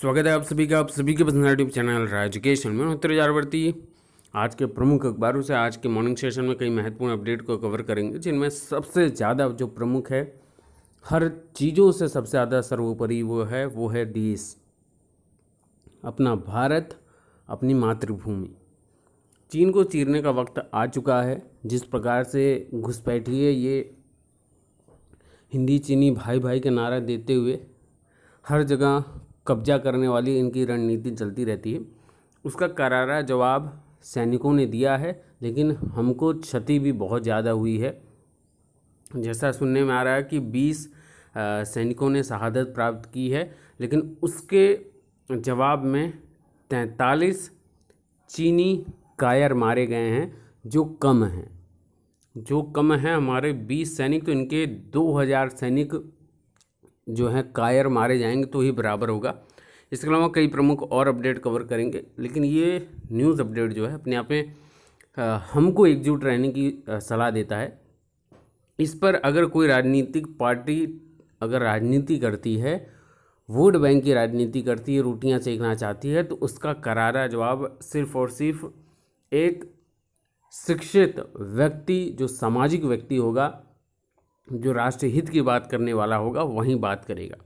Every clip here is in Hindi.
स्वागत है आप सभी का आप सभी के पसंद यूट्यूब चैनल रहा एजुकेशन में उत्तर जारवर्ती आज के प्रमुख अखबारों से आज के मॉर्निंग सेशन में कई महत्वपूर्ण अपडेट को कवर करेंगे जिनमें सबसे ज़्यादा जो प्रमुख है हर चीज़ों से सबसे ज़्यादा सर्वोपरि वो है वो है देश अपना भारत अपनी मातृभूमि चीन को चीरने का वक्त आ चुका है जिस प्रकार से घुसपैठी है ये हिंदी चीनी भाई भाई के नारा देते हुए हर जगह कब्जा करने वाली इनकी रणनीति चलती रहती है उसका करारा जवाब सैनिकों ने दिया है लेकिन हमको क्षति भी बहुत ज़्यादा हुई है जैसा सुनने में आ रहा है कि 20 सैनिकों ने शहादत प्राप्त की है लेकिन उसके जवाब में तैंतालीस चीनी कायर मारे गए हैं जो कम हैं जो कम हैं हमारे 20 सैनिक तो इनके 2000 सैनिक जो है कायर मारे जाएंगे तो ही बराबर होगा इसके अलावा कई प्रमुख और अपडेट कवर करेंगे लेकिन ये न्यूज़ अपडेट जो है अपने आप में हमको एकजुट रहने की सलाह देता है इस पर अगर कोई राजनीतिक पार्टी अगर राजनीति करती है वोट बैंक की राजनीति करती है रोटियां सेकना चाहती है तो उसका करारा जवाब सिर्फ और सिर्फ एक शिक्षित व्यक्ति जो सामाजिक व्यक्ति होगा जो राष्ट्र हित की बात करने वाला होगा वहीं बात करेगा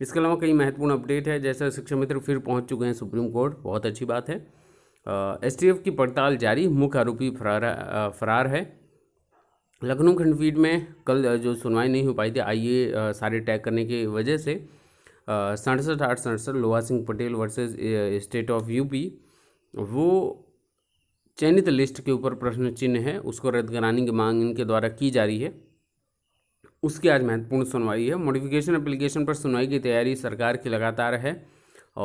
इसके अलावा कई महत्वपूर्ण अपडेट है जैसा शिक्षा मित्र फिर पहुंच चुके हैं सुप्रीम कोर्ट बहुत अच्छी बात है एस की पड़ताल जारी मुख्य आरोपी फरार आ, फरार है लखनऊ खंडपीठ में कल जो सुनवाई नहीं हो पाई थी आइए सारे टैग करने की वजह से सड़सठ आठ सड़सठ Loha Singh Patel versus state of UP वो चयनित लिस्ट के ऊपर प्रश्न चिन्ह है उसको रद्द कराने की मांग इनके द्वारा की जा रही है उसकी आज महत्वपूर्ण सुनवाई है मॉडिफिकेशन एप्लीकेशन पर सुनवाई की तैयारी सरकार की लगातार है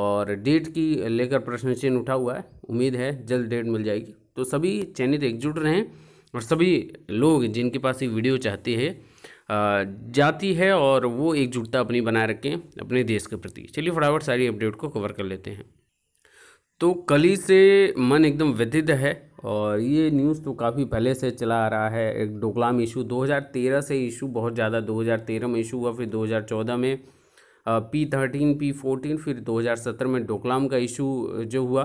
और डेट की लेकर प्रश्न चिन्ह उठा हुआ है उम्मीद है जल्द डेट मिल जाएगी तो सभी चयनित एकजुट रहें और सभी लोग जिनके पास ये वीडियो चाहते हैं जाती है और वो एकजुटता अपनी बनाए रखें अपने देश के प्रति चलिए फटाफट सारी अपडेट को कवर कर लेते हैं तो कली से मन एकदम व्यथित है और ये न्यूज़ तो काफ़ी पहले से चला आ रहा है एक डोकलाम इशू 2013 से इशू बहुत ज़्यादा 2013 में इशू हुआ फिर 2014 में पी थर्टीन पी फोर्टीन फिर 2017 में डोकलाम का इशू जो हुआ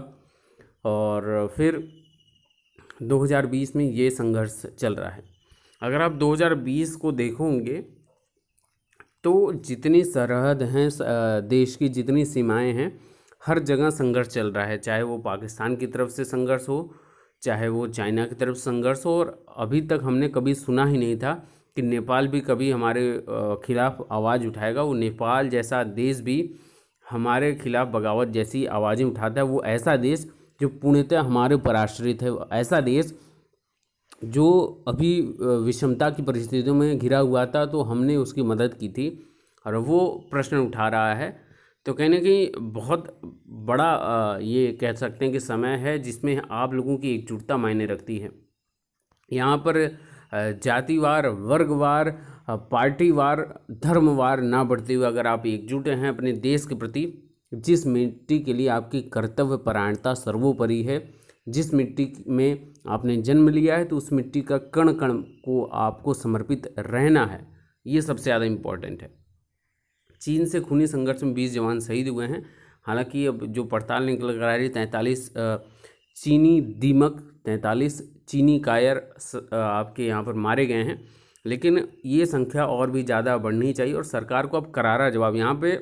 और फिर 2020 में ये संघर्ष चल रहा है अगर आप 2020 को देखोगे तो जितनी सरहद हैं देश की जितनी सीमाएं हैं हर जगह संघर्ष चल रहा है चाहे वो पाकिस्तान की तरफ से संघर्ष हो चाहे वो चाइना की तरफ संघर्ष हो और अभी तक हमने कभी सुना ही नहीं था कि नेपाल भी कभी हमारे खिलाफ़ आवाज़ उठाएगा वो नेपाल जैसा देश भी हमारे खिलाफ़ बगावत जैसी आवाज़ें उठाता है वो ऐसा देश जो पूर्णतः हमारे ऊपर आश्रित है ऐसा देश जो अभी विषमता की परिस्थितियों में घिरा हुआ था तो हमने उसकी मदद की थी और वो प्रश्न उठा रहा है तो कहने की बहुत बड़ा ये कह सकते हैं कि समय है जिसमें आप लोगों की एकजुटता मायने रखती है यहाँ पर जातिवार वर्गवार पार्टीवार धर्मवार ना बढ़ते हुए अगर आप एकजुट हैं अपने देश के प्रति जिस मिट्टी के लिए आपकी कर्तव्य परायणता सर्वोपरि है जिस मिट्टी में आपने जन्म लिया है तो उस मिट्टी का कण कण को आपको समर्पित रहना है ये सबसे ज़्यादा इम्पॉर्टेंट है चीन से खूनी संघर्ष में बीस जवान शहीद हुए हैं हालांकि अब जो पड़ताल निकल कर आ रही तैंतालीस चीनी दीमक तैंतालीस चीनी कायर आपके यहाँ पर मारे गए हैं लेकिन ये संख्या और भी ज़्यादा बढ़नी चाहिए और सरकार को अब करारा जवाब यहाँ पे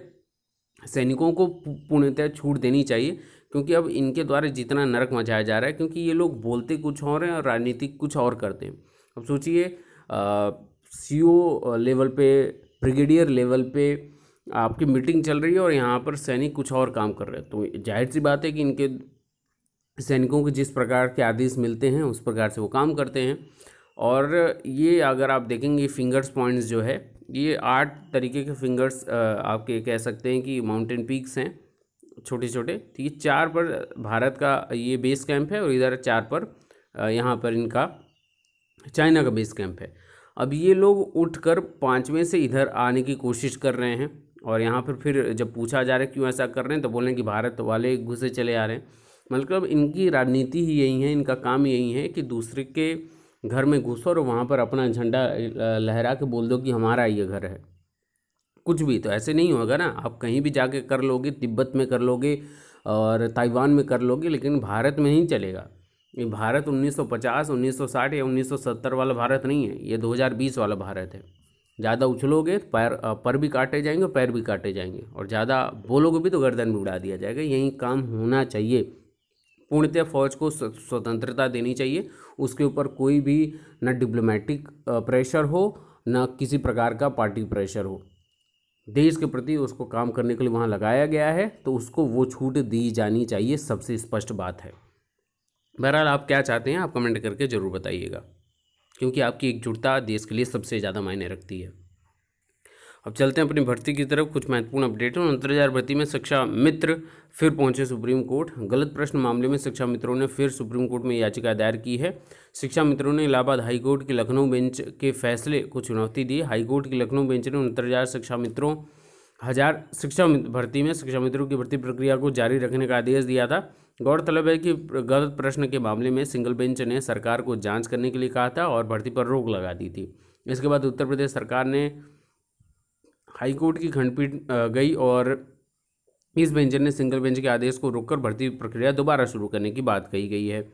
सैनिकों को पूर्णतः छूट देनी चाहिए क्योंकि अब इनके द्वारा जितना नरक मचाया जा रहा है क्योंकि ये लोग बोलते कुछ और हैं और राजनीति कुछ और करते हैं अब सोचिए सी लेवल पे ब्रिगेडियर लेवल पर आपकी मीटिंग चल रही है और यहाँ पर सैनिक कुछ और काम कर रहे हैं तो जाहिर सी बात है कि इनके सैनिकों के जिस प्रकार के आदेश मिलते हैं उस प्रकार से वो काम करते हैं और ये अगर आप देखेंगे फिंगर्स पॉइंट्स जो है ये आठ तरीके के फिंगर्स आपके कह सकते हैं कि माउंटेन पीक्स हैं छोटे छोटे तो ये चार पर भारत का ये बेस कैंप है और इधर चार पर यहाँ पर इनका चाइना का बेस कैंप है अब ये लोग उठकर पाँचवें से इधर आने की कोशिश कर रहे हैं और यहाँ पर फिर जब पूछा जा रहा है क्यों ऐसा कर रहे हैं तो बोल रहे हैं कि भारत वाले घुसे चले आ रहे हैं मतलब इनकी राजनीति ही यही है इनका काम यही है कि दूसरे के घर में घुसो और वहाँ पर अपना झंडा लहरा के बोल दो कि हमारा ये घर है कुछ भी तो ऐसे नहीं होगा ना आप कहीं भी जाके कर लोगे तिब्बत में कर लोगे और ताइवान में कर लोगे लेकिन भारत में ही चलेगा ये भारत 1950, 1960 या 1970 वाला भारत नहीं है ये 2020 वाला भारत है ज़्यादा उछलोगे तो पैर पर भी काटे जाएंगे और पैर भी काटे जाएंगे और ज़्यादा बोलोगे भी तो गर्दन भी उड़ा दिया जाएगा यही काम होना चाहिए पूर्णतः फौज को स्वतंत्रता देनी चाहिए उसके ऊपर कोई भी न डिप्लोमेटिक प्रेशर हो न किसी प्रकार का पार्टी प्रेशर हो देश के प्रति उसको काम करने के लिए वहाँ लगाया गया है तो उसको वो छूट दी जानी चाहिए सबसे स्पष्ट बात है बहरहाल आप क्या चाहते हैं आप कमेंट करके ज़रूर बताइएगा क्योंकि आपकी एकजुटता देश के लिए सबसे ज़्यादा मायने रखती है अब चलते हैं अपनी भर्ती की तरफ कुछ महत्वपूर्ण अपडेट और अंतर्जार भर्ती में शिक्षा मित्र फिर पहुंचे सुप्रीम कोर्ट गलत प्रश्न मामले में शिक्षा मित्रों ने फिर सुप्रीम कोर्ट में याचिका दायर की है शिक्षा मित्रों ने इलाहाबाद हाईकोर्ट के लखनऊ बेंच के फैसले को चुनौती दी हाईकोर्ट की लखनऊ बेंच ने अंतर्जार शिक्षा मित्रों हजार शिक्षा भर्ती में शिक्षा मित्रों की भर्ती प्रक्रिया को जारी रखने का आदेश दिया था गौरतलब है कि गलत प्रश्न के मामले में सिंगल बेंच ने सरकार को जांच करने के लिए कहा था और भर्ती पर रोक लगा दी थी इसके बाद उत्तर प्रदेश सरकार ने हाईकोर्ट की खंडपीठ गई और इस बेंच ने सिंगल बेंच के आदेश को रोककर भर्ती प्रक्रिया दोबारा शुरू करने की बात कही गई है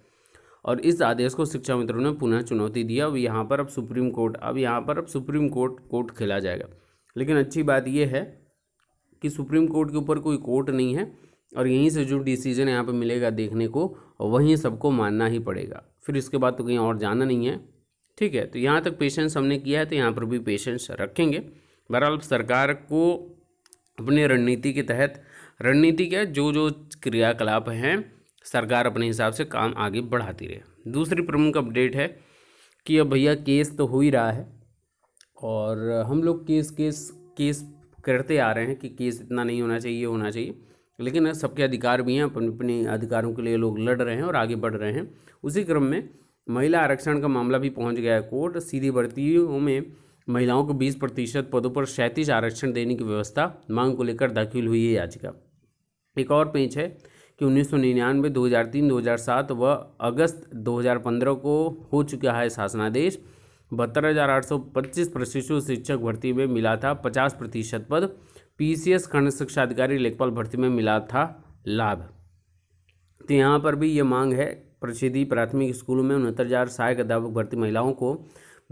और इस आदेश को शिक्षा मित्रों ने पुनः चुनौती दिया अब यहाँ पर अब सुप्रीम कोर्ट अब यहाँ पर अब सुप्रीम कोर्ट कोर्ट खेला जाएगा लेकिन अच्छी बात यह है कि सुप्रीम कोर्ट के ऊपर कोई कोर्ट नहीं है और यहीं से जो डिसीजन यहाँ पे मिलेगा देखने को वहीं सबको मानना ही पड़ेगा फिर इसके बाद तो कहीं और जाना नहीं है ठीक है तो यहाँ तक पेशेंस हमने किया है तो यहाँ पर भी पेशेंस रखेंगे बहरहाल सरकार को अपने रणनीति के तहत रणनीति क्या जो जो क्रियाकलाप हैं सरकार अपने हिसाब से काम आगे बढ़ाती रहे दूसरी प्रमुख अपडेट है कि अब भैया केस तो हो ही रहा है और हम लोग केस केस केस करते आ रहे हैं कि केस इतना नहीं होना चाहिए होना चाहिए लेकिन सबके अधिकार भी हैं अपने अपने अधिकारों के लिए लोग लड़ रहे हैं और आगे बढ़ रहे हैं उसी क्रम में महिला आरक्षण का मामला भी पहुंच गया है कोर्ट सीधी भर्तियों में महिलाओं को 20 प्रतिशत पदों पर सैंतीस आरक्षण देने की व्यवस्था मांग को लेकर दाखिल हुई है याचिका एक और पेंच है कि उन्नीस सौ निन्यानवे दो हज़ार तीन दो हज़ार सात व अगस्त दो हज़ार पंद्रह को हो चुका है शासनादेश बहत्तर हज़ार आठ सौ पच्चीस प्रशिक्षु शिक्षक भर्ती में मिला था पचास प्रतिशत पद पीसीएस खंड शिक्षा अधिकारी लेखपाल भर्ती में मिला था लाभ तो यहाँ पर भी ये मांग है प्रसिद्धि प्राथमिक स्कूलों में उनहत्तर हज़ार सहायक अध्यापक भर्ती महिलाओं को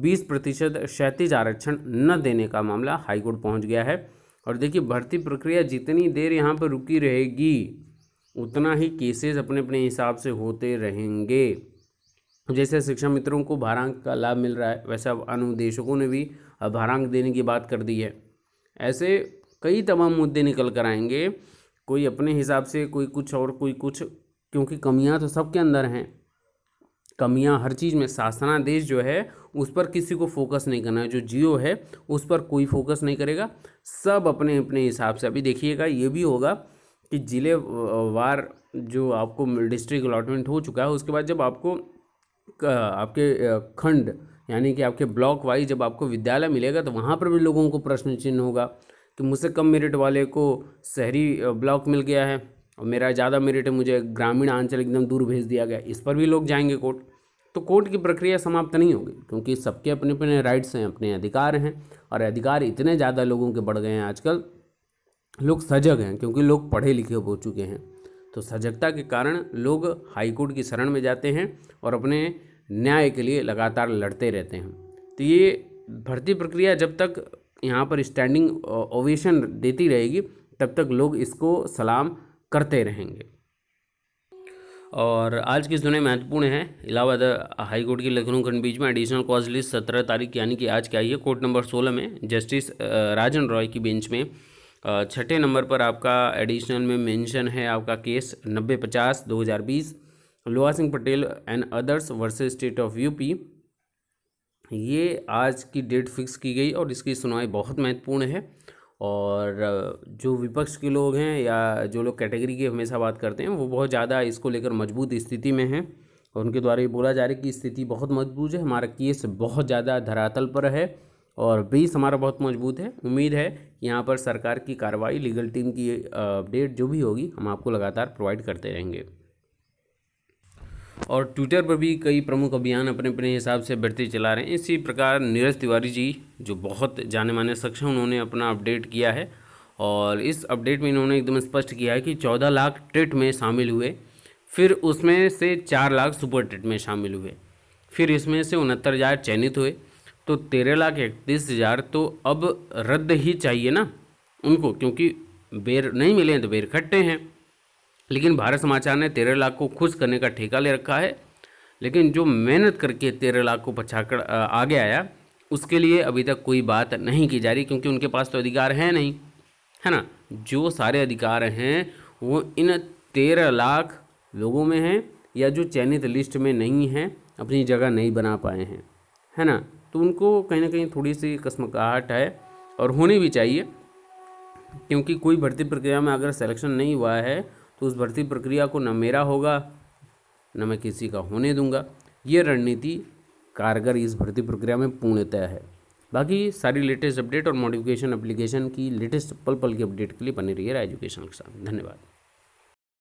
20 प्रतिशत क्षैतिज आरक्षण न देने का मामला हाईकोर्ट पहुँच गया है और देखिए भर्ती प्रक्रिया जितनी देर यहाँ पर रुकी रहेगी उतना ही केसेस अपने अपने हिसाब से होते रहेंगे जैसे शिक्षा मित्रों को भारांक का लाभ मिल रहा है वैसे अब अनुदेशकों ने भी भारांक देने की बात कर दी है ऐसे कई तमाम मुद्दे निकल कर आएंगे कोई अपने हिसाब से कोई कुछ और कोई कुछ क्योंकि कमियां तो सबके अंदर हैं कमियां हर चीज़ में शासनादेश जो है उस पर किसी को फोकस नहीं करना है जो जियो है उस पर कोई फोकस नहीं करेगा सब अपने अपने हिसाब से अभी देखिएगा ये भी होगा कि ज़िले वार जो आपको डिस्ट्रिक्ट अलाटमेंट हो चुका है उसके बाद जब आपको आपके खंड यानी कि आपके ब्लॉक वाइज जब आपको विद्यालय मिलेगा तो वहाँ पर भी लोगों को प्रश्न चिन्ह होगा कि मुझसे कम मेरिट वाले को शहरी ब्लॉक मिल गया है और मेरा ज़्यादा मेरिट है मुझे ग्रामीण आंचल एकदम दूर भेज दिया गया इस पर भी लोग जाएंगे कोर्ट तो कोर्ट की प्रक्रिया समाप्त नहीं होगी क्योंकि सबके अपने अपने राइट्स हैं अपने अधिकार हैं और अधिकार इतने ज़्यादा लोगों के बढ़ गए हैं आजकल लोग सजग हैं क्योंकि लोग पढ़े लिखे हो चुके हैं तो सजगता के कारण लोग हाईकोर्ट की शरण में जाते हैं और अपने न्याय के लिए लगातार लड़ते रहते हैं तो ये भर्ती प्रक्रिया जब तक यहाँ पर स्टैंडिंग ओवेशन uh, देती रहेगी तब तक लोग इसको सलाम करते रहेंगे और आज की सुने महत्वपूर्ण है इलाहाबाद हाई कोर्ट की लखनऊ खंड बीच में एडिशनल कॉज लिस्ट सत्रह तारीख यानी कि आज क्या आई है कोर्ट नंबर सोलह में जस्टिस राजन रॉय की बेंच में uh, छठे नंबर पर आपका एडिशनल में मेंशन है आपका केस नब्बे पचास दो हज़ार बीस Loha Singh Patel and others versus state of UP ये आज की डेट फिक्स की गई और इसकी सुनवाई बहुत महत्वपूर्ण है और जो विपक्ष के लोग हैं या जो लोग कैटेगरी की हमेशा बात करते हैं वो बहुत ज़्यादा इसको लेकर मजबूत स्थिति में हैं और उनके द्वारा ये बोला जा रहा है कि स्थिति बहुत मजबूत है हमारा केस बहुत ज़्यादा धरातल पर है और बेस हमारा बहुत मजबूत है उम्मीद है यहाँ पर सरकार की कार्रवाई लीगल टीम की अपडेट जो भी होगी हम आपको लगातार प्रोवाइड करते रहेंगे और ट्विटर पर भी कई प्रमुख अभियान अपने अपने हिसाब से बढ़ते चला रहे हैं इसी प्रकार नीरज तिवारी जी जो बहुत जाने माने शख्स हैं उन्होंने अपना अपडेट किया है और इस अपडेट में इन्होंने एकदम स्पष्ट किया है कि चौदह लाख ट्रेट में शामिल हुए फिर उसमें से चार लाख सुपर ट्रेट में शामिल हुए फिर इसमें से उनहत्तर हज़ार चयनित हुए तो तेरह लाख इकतीस हज़ार तो अब रद्द ही चाहिए ना उनको क्योंकि बेर नहीं मिले हैं तो बेर खट्टे हैं लेकिन भारत समाचार ने तेरह लाख को खुश करने का ठेका ले रखा है लेकिन जो मेहनत करके तेरह लाख को कर आगे आया उसके लिए अभी तक कोई बात नहीं की जा रही क्योंकि उनके पास तो अधिकार है नहीं है ना जो सारे अधिकार हैं वो इन तेरह लाख लोगों में हैं या जो चयनित लिस्ट में नहीं हैं अपनी जगह नहीं बना पाए हैं है ना तो उनको कहीं ना कहीं थोड़ी सी कसमकाहट है और होनी भी चाहिए क्योंकि कोई भर्ती प्रक्रिया में अगर सिलेक्शन नहीं हुआ है उस भर्ती प्रक्रिया को न मेरा होगा न मैं किसी का होने दूंगा ये रणनीति कारगर इस भर्ती प्रक्रिया में पूर्णतः है बाकी सारी लेटेस्ट अपडेट और मॉडिफिकेशन एप्लीकेशन की लेटेस्ट पल पल की अपडेट के लिए बने रहिए एजुकेशन के साथ धन्यवाद